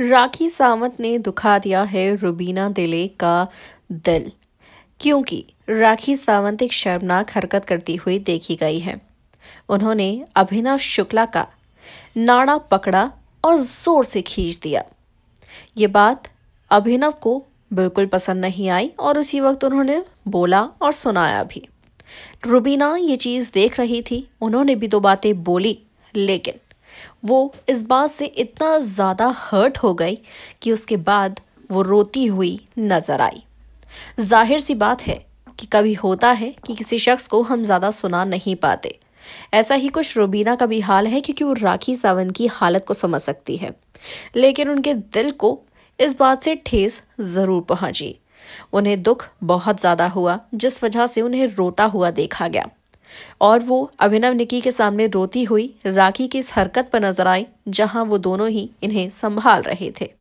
राखी सावंत ने दुखा दिया है रुबीना दिले का दिल क्योंकि राखी सावंत एक शर्मनाक हरकत करती हुई देखी गई है उन्होंने अभिनव शुक्ला का नाड़ा पकड़ा और जोर से खींच दिया ये बात अभिनव को बिल्कुल पसंद नहीं आई और उसी वक्त उन्होंने बोला और सुनाया भी रुबीना ये चीज़ देख रही थी उन्होंने भी दो बातें बोली लेकिन वो इस बात से इतना ज़्यादा हर्ट हो गई कि उसके बाद वो रोती हुई नज़र आई जाहिर सी बात है कि कभी होता है कि किसी शख्स को हम ज़्यादा सुना नहीं पाते ऐसा ही कुछ रुबीना का भी हाल है क्योंकि वो राखी सावंत की हालत को समझ सकती है लेकिन उनके दिल को इस बात से ठेस ज़रूर पहुंची उन्हें दुख बहुत ज़्यादा हुआ जिस वजह से उन्हें रोता हुआ देखा गया और वो अभिनव निकी के सामने रोती हुई राखी की इस हरकत पर नजर आई जहां वो दोनों ही इन्हें संभाल रहे थे